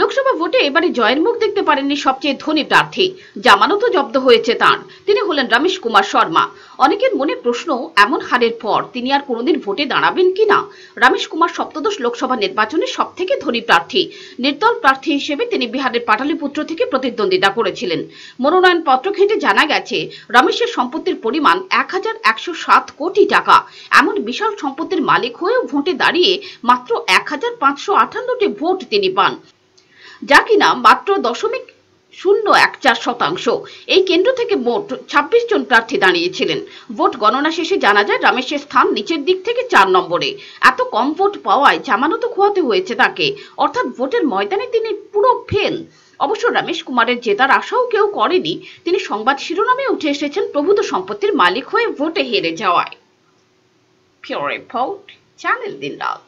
লোকসভা ভোটে এবারে জয়ের মুখ দেখতে পারেননি সবচেয়ে ধনী প্রার্থী জামানত জব্দ হয়েছে তাঁর তিনি হলেন রমেশ কুমার শর্মা অনেকের মনে প্রশ্ন এমন হারের পর তিনি আর কোনোদিন ভোটে দাঁড়াবেন কি না রমেশ কুমার সপ্তদশ লোকসভা নির্বাচনে সব থেকে ধনী প্রার্থী নির্দল প্রার্থী হিসেবে তিনি বিহারের পাটালিপুত্র থেকে প্রতিদ্বন্দ্বিতা করেছিলেন মনোনয়ন পত্র ঘেঁটে জানা গেছে রমেশের সম্পত্তির পরিমাণ এক হাজার একশো সাত কোটি টাকা এমন বিশাল সম্পত্তির মালিক হয়েও ভোটে দাঁড়িয়ে মাত্র এক হাজার পাঁচশো আটান্নটি ভোট তিনি পান যা কিনা মাত্র দশমিক শূন্য এক চার শতাংশ এই কেন্দ্র থেকে মোট ২৬ জন প্রার্থী দাঁড়িয়েছিলেন ভোট গণনা শেষে জানা যায় রামেশের স্থান নিচের দিক থেকে চার নম্বরে এত কম ভোট পাওয়ায় জামানত খোয়াতে হয়েছে তাকে অর্থাৎ ভোটের ময়দানে তিনি পুরো ফেল অবশ্য রমেশ কুমারের জেতার আশাও কেউ করেনি তিনি সংবাদ শিরোনামে উঠে এসেছেন প্রভূত সম্পত্তির মালিক হয়ে ভোটে হেরে যাওয়ায় পিওর রিপোর্ট চ্যানেল দিন রাত